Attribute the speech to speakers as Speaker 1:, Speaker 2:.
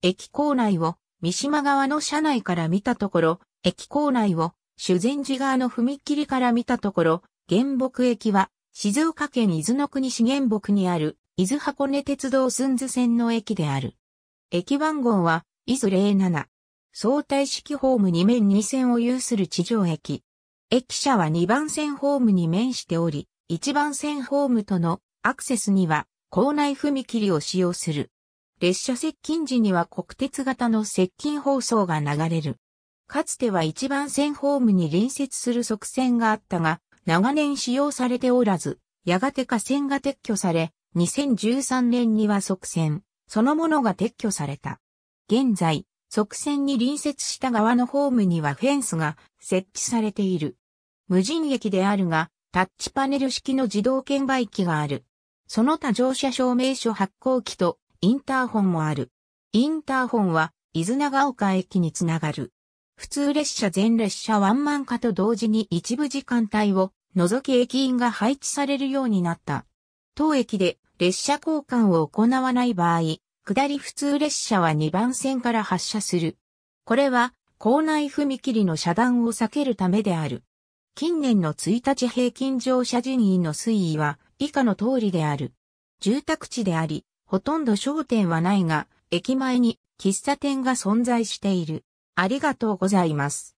Speaker 1: 駅構内を三島側の車内から見たところ、駅構内を修善寺側の踏切から見たところ、原木駅は静岡県伊豆の国市原木にある伊豆箱根鉄道寸図線の駅である。駅番号は伊豆07。相対式ホーム2面2線を有する地上駅。駅舎は2番線ホームに面しており、1番線ホームとのアクセスには、構内踏切を使用する。列車接近時には国鉄型の接近放送が流れる。かつては一番線ホームに隣接する側線があったが、長年使用されておらず、やがて架線が撤去され、2013年には側線、そのものが撤去された。現在、側線に隣接した側のホームにはフェンスが設置されている。無人駅であるが、タッチパネル式の自動券売機がある。その他乗車証明書発行機とインターホンもある。インターホンは、伊豆長岡駅につながる。普通列車全列車ワンマン化と同時に一部時間帯を除き駅員が配置されるようになった。当駅で列車交換を行わない場合、下り普通列車は2番線から発車する。これは、校内踏切の遮断を避けるためである。近年の1日平均乗車人員の推移は以下の通りである。住宅地であり、ほとんど商店はないが、駅前に喫茶店が存在している。ありがとうございます。